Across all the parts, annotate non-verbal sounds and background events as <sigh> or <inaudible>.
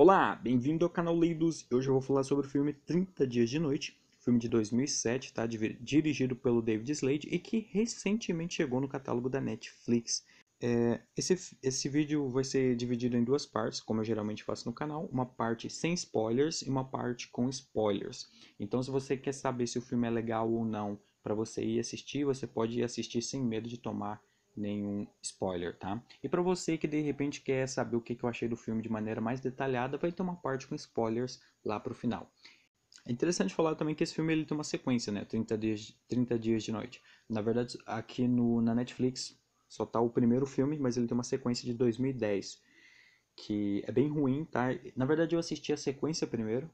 Olá, bem-vindo ao canal Leidos. Hoje eu vou falar sobre o filme 30 Dias de Noite, filme de 2007, tá? dirigido pelo David Slade e que recentemente chegou no catálogo da Netflix. É, esse, esse vídeo vai ser dividido em duas partes, como eu geralmente faço no canal, uma parte sem spoilers e uma parte com spoilers. Então, se você quer saber se o filme é legal ou não para você ir assistir, você pode ir assistir sem medo de tomar nenhum spoiler, tá? E para você que de repente quer saber o que, eu achei do filme de maneira mais detalhada, vai ter uma parte com spoilers lá pro final. É interessante falar também que esse filme ele tem uma sequência, né? 30 dias, 30 dias de noite. Na verdade, aqui no, na Netflix só tá o primeiro filme, mas ele tem uma sequência de 2010. Que é bem ruim, tá? Na verdade, eu assisti a sequência primeiro.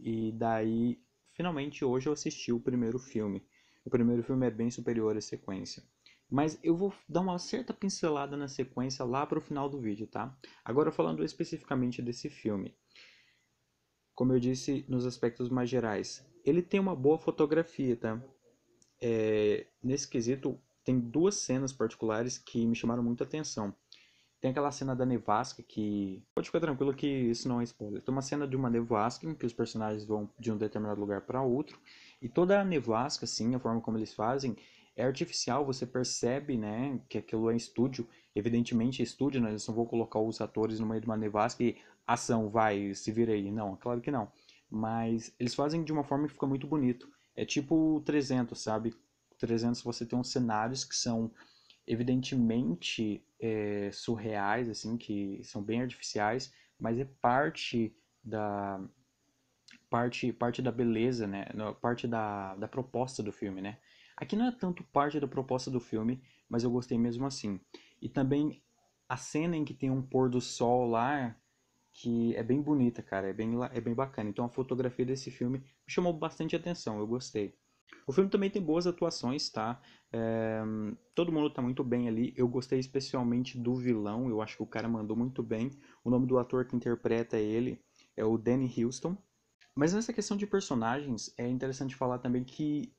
E daí, finalmente, hoje eu assisti o primeiro filme. O primeiro filme é bem superior à sequência mas eu vou dar uma certa pincelada na sequência lá para o final do vídeo, tá? Agora falando especificamente desse filme, como eu disse nos aspectos mais gerais, ele tem uma boa fotografia, tá? É, nesse quesito, tem duas cenas particulares que me chamaram muita atenção. Tem aquela cena da nevasca que. Pode ficar tranquilo que isso não é spoiler. Tem uma cena de uma nevasca em que os personagens vão de um determinado lugar para outro. E toda a nevasca, assim, a forma como eles fazem, é artificial, você percebe, né, que aquilo é estúdio, evidentemente é estúdio, né, não vou colocar os atores no meio de uma nevasca e ação, vai, se vira aí, não, claro que não, mas eles fazem de uma forma que fica muito bonito, é tipo 300, sabe, 300 você tem uns cenários que são evidentemente é, surreais, assim, que são bem artificiais, mas é parte da parte parte da beleza, né, parte da, da proposta do filme, né, Aqui não é tanto parte da proposta do filme, mas eu gostei mesmo assim. E também a cena em que tem um pôr do sol lá, que é bem bonita, cara, é bem, é bem bacana. Então a fotografia desse filme me chamou bastante atenção, eu gostei. O filme também tem boas atuações, tá? É, todo mundo tá muito bem ali. Eu gostei especialmente do vilão, eu acho que o cara mandou muito bem. O nome do ator que interpreta ele é o Danny Houston. Mas nessa questão de personagens, é interessante falar também que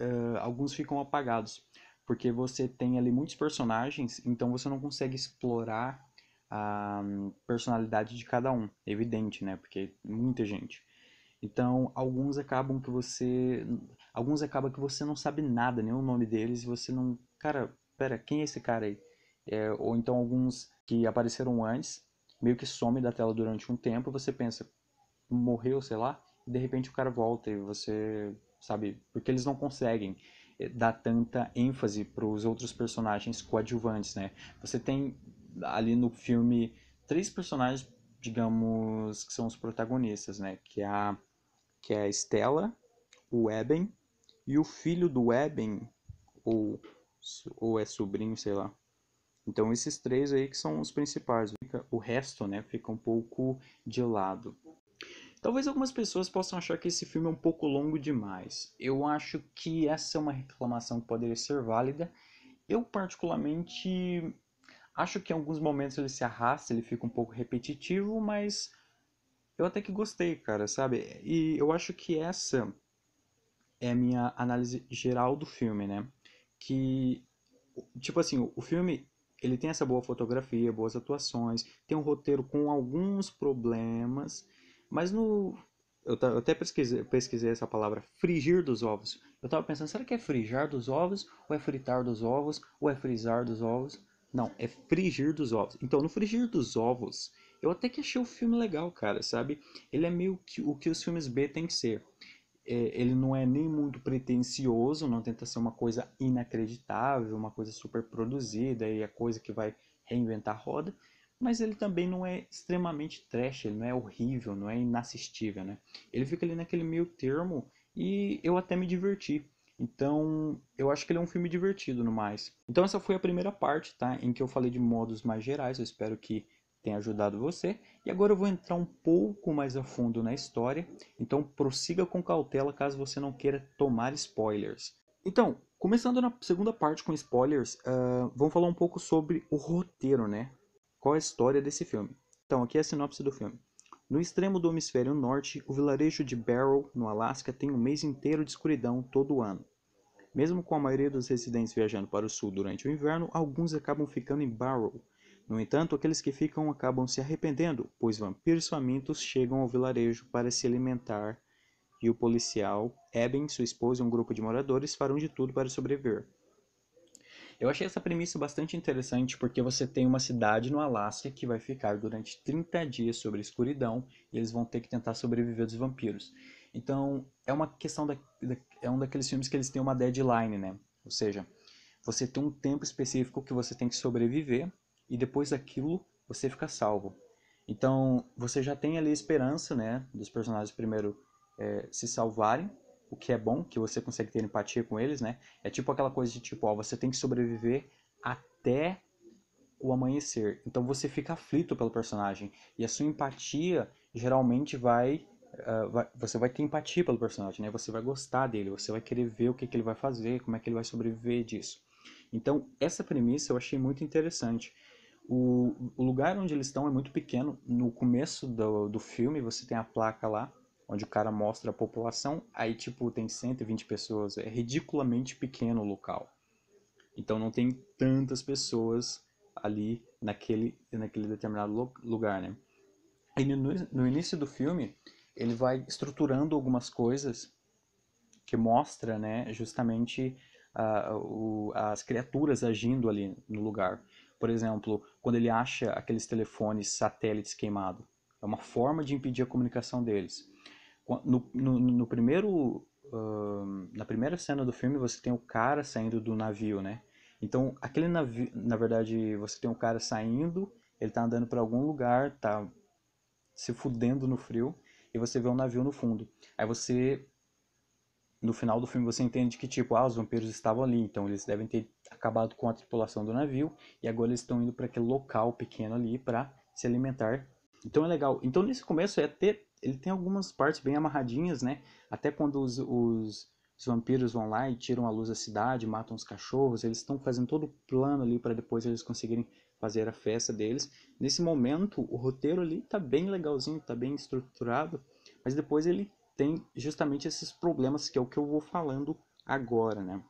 uh, alguns ficam apagados, porque você tem ali muitos personagens, então você não consegue explorar a hum, personalidade de cada um, evidente, né? Porque muita gente. Então, alguns acabam que você, alguns acaba que você não sabe nada, nem o nome deles, e você não, cara, pera, quem é esse cara aí? É, ou então alguns que apareceram antes, meio que some da tela durante um tempo, você pensa, morreu, sei lá, e de repente o cara volta e você sabe? Porque eles não conseguem eh, dar tanta ênfase para os outros personagens coadjuvantes, né? Você tem ali no filme três personagens, digamos, que são os protagonistas, né? Que é a, que é a Stella, o Eben e o filho do Eben, ou, ou é sobrinho, sei lá. Então esses três aí que são os principais. O resto, né, fica um pouco de lado. Talvez algumas pessoas possam achar que esse filme é um pouco longo demais. Eu acho que essa é uma reclamação que poderia ser válida. Eu, particularmente, acho que em alguns momentos ele se arrasta, ele fica um pouco repetitivo, mas eu até que gostei, cara, sabe? E eu acho que essa é a minha análise geral do filme, né? Que, tipo assim, o filme ele tem essa boa fotografia, boas atuações, tem um roteiro com alguns problemas mas no. Eu, eu até pesquisei, pesquisei, essa palavra, frigir dos ovos. Eu estava pensando, será que é frijar dos ovos? Ou é fritar dos ovos? Ou é frisar dos ovos? Não, é frigir dos ovos. Então, no frigir dos ovos, eu até que achei o filme legal, cara, sabe? Ele é meio que o que os filmes B têm que ser. É, ele não é nem muito pretensioso, não tenta ser uma coisa inacreditável, uma coisa super produzida e a coisa que vai reinventar a roda mas ele também não é extremamente trash, ele não é horrível, não é inassistível, né? Ele fica ali naquele meio termo e eu até me diverti. Então, eu acho que ele é um filme divertido no mais. Então essa foi a primeira parte, tá? Em que eu falei de modos mais gerais, eu espero que tenha ajudado você. E agora eu vou entrar um pouco mais a fundo na história, então prossiga com cautela caso você não queira tomar spoilers. Então, começando na segunda parte com spoilers, uh, vamos falar um pouco sobre o roteiro, né? Qual a história desse filme? Então, aqui é a sinopse do filme. No extremo do hemisfério norte, o vilarejo de Barrow, no Alasca, tem um mês inteiro de escuridão todo ano. Mesmo com a maioria dos residentes viajando para o sul durante o inverno, alguns acabam ficando em Barrow. No entanto, aqueles que ficam acabam se arrependendo, pois vampiros famintos chegam ao vilarejo para se alimentar e o policial, Eben, sua esposa e um grupo de moradores farão de tudo para sobreviver. Eu achei essa premissa bastante interessante porque você tem uma cidade no Alasca que vai ficar durante 30 dias sobre a escuridão e eles vão ter que tentar sobreviver dos vampiros. Então, é uma questão da, da é um daqueles filmes que eles têm uma deadline, né? Ou seja, você tem um tempo específico que você tem que sobreviver e depois daquilo você fica salvo. Então, você já tem ali a esperança, né, dos personagens primeiro é, se salvarem o que é bom, que você consegue ter empatia com eles, né? É tipo aquela coisa de tipo, ó, você tem que sobreviver até o amanhecer. Então você fica aflito pelo personagem e a sua empatia geralmente vai, uh, vai, você vai ter empatia pelo personagem, né? Você vai gostar dele, você vai querer ver o que, que ele vai fazer, como é que ele vai sobreviver disso. Então essa premissa eu achei muito interessante. O, o lugar onde eles estão é muito pequeno. No começo do, do filme você tem a placa lá onde o cara mostra a população, aí tipo tem 120 pessoas, é ridiculamente pequeno o local. Então não tem tantas pessoas ali naquele, naquele determinado lugar, né? E no, no início do filme, ele vai estruturando algumas coisas que mostra, né, justamente uh, o, as criaturas agindo ali no lugar. Por exemplo, quando ele acha aqueles telefones satélites queimados, é uma forma de impedir a comunicação deles. No, no, no primeiro. Uh, na primeira cena do filme você tem o cara saindo do navio, né? Então, aquele navio. Na verdade, você tem o cara saindo, ele tá andando para algum lugar, tá se fudendo no frio, e você vê um navio no fundo. Aí você. No final do filme você entende que, tipo, ah, os vampiros estavam ali, então eles devem ter acabado com a tripulação do navio, e agora eles estão indo para aquele local pequeno ali para se alimentar. Então é legal. Então nesse começo é até ele tem algumas partes bem amarradinhas, né? Até quando os, os, os vampiros vão lá e tiram a luz da cidade, matam os cachorros, eles estão fazendo todo o plano ali para depois eles conseguirem fazer a festa deles. Nesse momento, o roteiro ali tá bem legalzinho, tá bem estruturado, mas depois ele tem justamente esses problemas que é o que eu vou falando agora, né?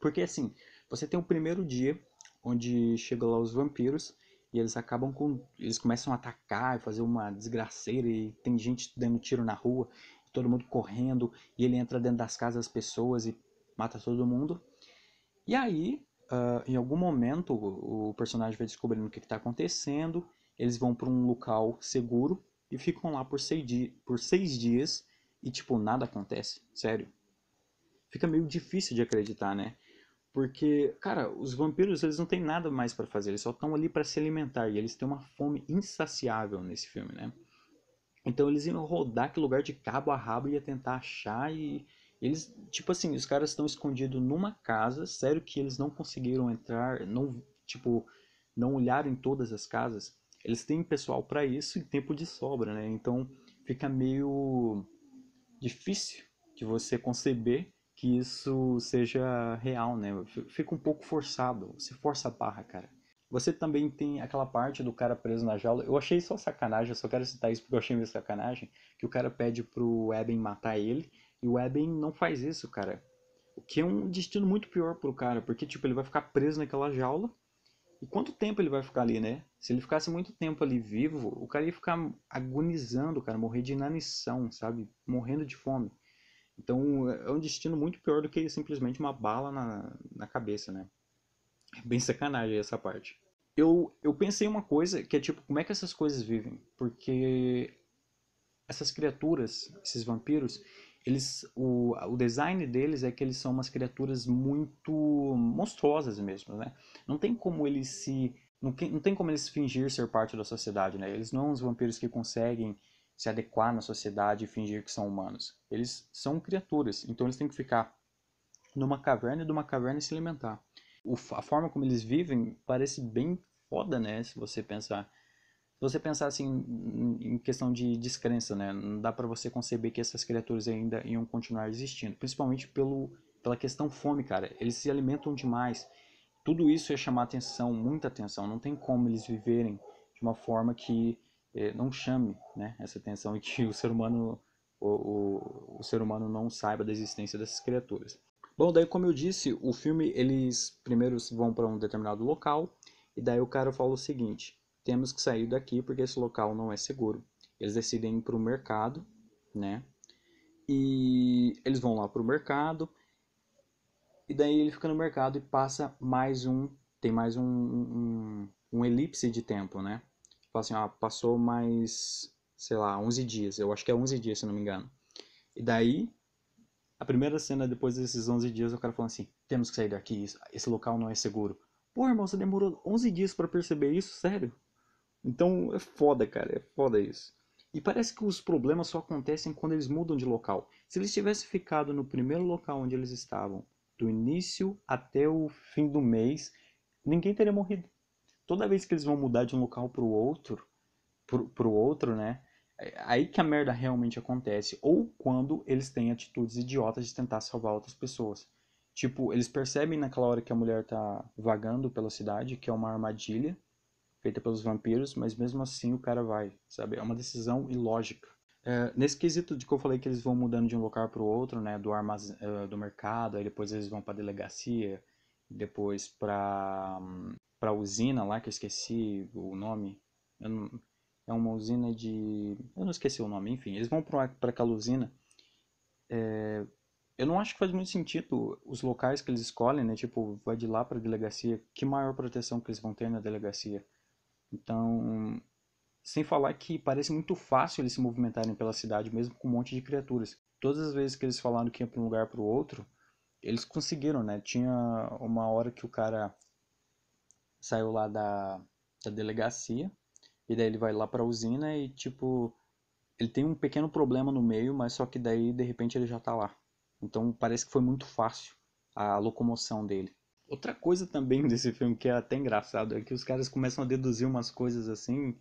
Porque assim, você tem o primeiro dia onde chegam lá os vampiros e eles acabam com. Eles começam a atacar e fazer uma desgraceira. E tem gente dando tiro na rua, todo mundo correndo. E ele entra dentro das casas das pessoas e mata todo mundo. E aí, uh, em algum momento, o, o personagem vai descobrindo o que está acontecendo. Eles vão para um local seguro e ficam lá por seis, di por seis dias. E, tipo, nada acontece. Sério. Fica meio difícil de acreditar, né? Porque, cara, os vampiros eles não têm nada mais para fazer, eles só estão ali para se alimentar e eles têm uma fome insaciável nesse filme, né? Então eles iam rodar aquele lugar de cabo a rabo e tentar achar e eles, tipo assim, os caras estão escondidos numa casa, sério que eles não conseguiram entrar, não, tipo, não olharam em todas as casas. Eles têm pessoal para isso e tempo de sobra, né? Então fica meio difícil de você conceber que isso seja real, né? Fica um pouco forçado, se força a barra, cara. Você também tem aquela parte do cara preso na jaula. Eu achei só sacanagem, eu só quero citar isso porque eu achei meio sacanagem. Que o cara pede pro Eben matar ele e o Eben não faz isso, cara. O que é um destino muito pior pro cara, porque tipo, ele vai ficar preso naquela jaula. E quanto tempo ele vai ficar ali, né? Se ele ficasse muito tempo ali vivo, o cara ia ficar agonizando, cara, morrer de inanição, sabe? Morrendo de fome. Então é um destino muito pior do que simplesmente uma bala na, na cabeça, né? É bem sacanagem essa parte. Eu, eu pensei uma coisa que é tipo, como é que essas coisas vivem? Porque essas criaturas, esses vampiros, eles o, o design deles é que eles são umas criaturas muito monstruosas mesmo, né? Não tem como eles se não, não tem como eles fingir ser parte da sociedade, né? Eles não são os vampiros que conseguem se adequar na sociedade e fingir que são humanos. Eles são criaturas, então eles têm que ficar numa caverna e de uma caverna se alimentar. a forma como eles vivem parece bem foda, né? Se você pensar. Se você pensar assim em questão de descrença, né? Não dá para você conceber que essas criaturas ainda iam continuar existindo, principalmente pelo, pela questão fome, cara. Eles se alimentam demais. Tudo isso ia chamar atenção, muita atenção. Não tem como eles viverem de uma forma que é, não chame né, essa atenção e que o ser humano o, o, o, ser humano não saiba da existência dessas criaturas. Bom, daí como eu disse, o filme eles primeiro vão para um determinado local e daí o cara fala o seguinte: temos que sair daqui porque esse local não é seguro. Eles decidem ir para o mercado, né? E eles vão lá para o mercado e daí ele fica no mercado e passa mais um, tem mais um, um, um elipse de tempo, né? Fala tipo assim, ó, passou mais, sei lá, 11 dias. Eu acho que é 11 dias, se não me engano. E daí, a primeira cena depois desses 11 dias, o cara falando assim: temos que sair daqui, esse local não é seguro. Pô, irmão, você demorou 11 dias para perceber isso? Sério? Então é foda, cara, é foda isso. E parece que os problemas só acontecem quando eles mudam de local. Se eles tivessem ficado no primeiro local onde eles estavam, do início até o fim do mês, ninguém teria morrido toda vez que eles vão mudar de um local para o outro, para o outro, né? É, aí que a merda realmente acontece. Ou quando eles têm atitudes idiotas de tentar salvar outras pessoas. Tipo, eles percebem naquela hora que a mulher tá vagando pela cidade, que é uma armadilha feita pelos vampiros, mas mesmo assim o cara vai, sabe? É uma decisão ilógica. É, nesse quesito de que eu falei que eles vão mudando de um local para o outro, né? Do, armaz... Eh, do mercado, aí depois eles vão para delegacia, depois para hum, para a usina lá, que eu esqueci o nome. Não, é uma usina de. Eu não esqueci o nome, enfim. Eles vão para aquela usina. É, eu não acho que faz muito sentido os locais que eles escolhem, né? Tipo, vai de lá para a delegacia. Que maior proteção que eles vão ter na delegacia? Então, sem falar que parece muito fácil eles se movimentarem pela cidade, mesmo com um monte de criaturas. Todas as vezes que eles falaram que iam para um lugar para o outro, eles conseguiram, né? Tinha uma hora que o cara saiu lá da, da delegacia e daí ele vai lá para a usina e tipo ele tem um pequeno problema no meio, mas só que daí de repente ele já está lá. Então parece que foi muito fácil a locomoção dele. Outra coisa também <laughs> desse filme que é até engraçado é que os caras começam a deduzir umas coisas assim,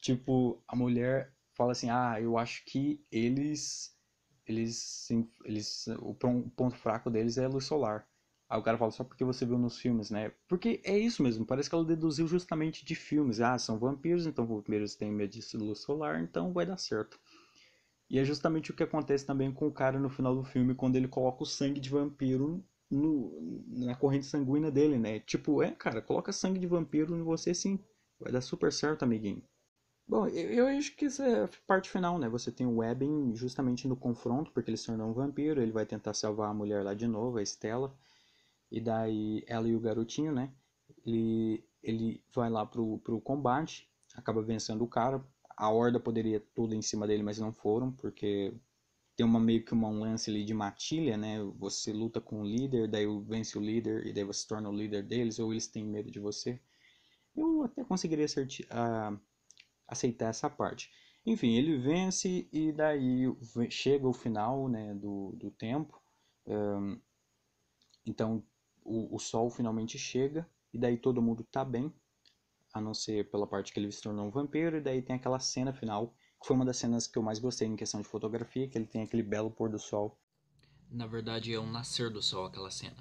tipo a mulher fala assim: "Ah, eu acho que eles eles eles o ponto fraco deles é a luz solar". Aí o cara fala só porque você viu nos filmes, né? Porque é isso mesmo, parece que ela deduziu justamente de filmes. Ah, são vampiros, então vampiros têm medo de luz solar, então vai dar certo. E é justamente o que acontece também com o cara no final do filme, quando ele coloca o sangue de vampiro no, na corrente sanguínea dele, né? Tipo, é, cara, coloca sangue de vampiro em você sim. Vai dar super certo, amiguinho. Bom, eu, eu acho que essa é a parte final, né? Você tem o Webin justamente no confronto, porque ele se tornou um vampiro, ele vai tentar salvar a mulher lá de novo, a Estela. E daí ela e o garotinho, né? Ele, ele vai lá pro, pro combate, acaba vencendo o cara. A horda poderia toda em cima dele, mas não foram, porque tem uma meio que uma um lance ali de matilha, né? Você luta com o líder, daí vence o líder e daí você se torna o líder deles, ou eles têm medo de você. Eu até conseguiria acertar, uh, aceitar essa parte. Enfim, ele vence e daí chega o final né, do, do tempo. Um, então o, o sol finalmente chega e daí todo mundo tá bem, a não ser pela parte que ele se tornou um vampiro, e daí tem aquela cena final, que foi uma das cenas que eu mais gostei em questão de fotografia, que ele tem aquele belo pôr do sol. Na verdade, é um nascer do sol aquela cena.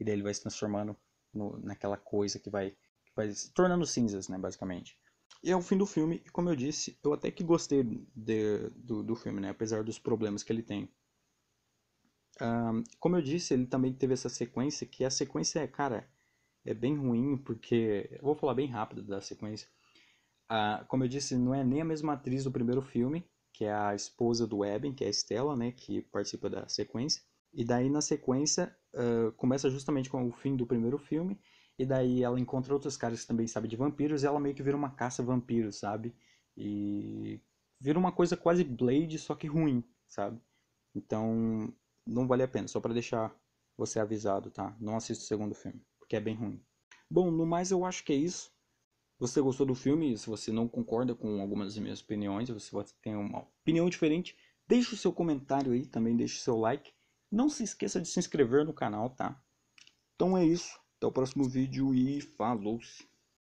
E daí ele vai se transformando no, naquela coisa que vai, que vai se tornando cinzas, né, basicamente. E é o fim do filme, e como eu disse, eu até que gostei de, do, do filme, né, apesar dos problemas que ele tem como eu disse, ele também teve essa sequência, que a sequência, é cara, é bem ruim, porque. Eu vou falar bem rápido da sequência. Uh, como eu disse, não é nem a mesma atriz do primeiro filme, que é a esposa do Eben, que é a Stella, né, que participa da sequência. E daí, na sequência, uh, começa justamente com o fim do primeiro filme, e daí ela encontra outros caras que também sabem de vampiros, e ela meio que vira uma caça-vampiros, sabe? E vira uma coisa quase Blade, só que ruim, sabe? Então, não vale a pena, só para deixar você avisado, tá? Não assista o segundo filme, porque é bem ruim. Bom, no mais eu acho que é isso. Você gostou do filme? Se você não concorda com algumas das minhas opiniões, se você tem uma opinião diferente, deixe o seu comentário aí, também deixe o seu like. Não se esqueça de se inscrever no canal, tá? Então é isso. Até o próximo vídeo e falou-se!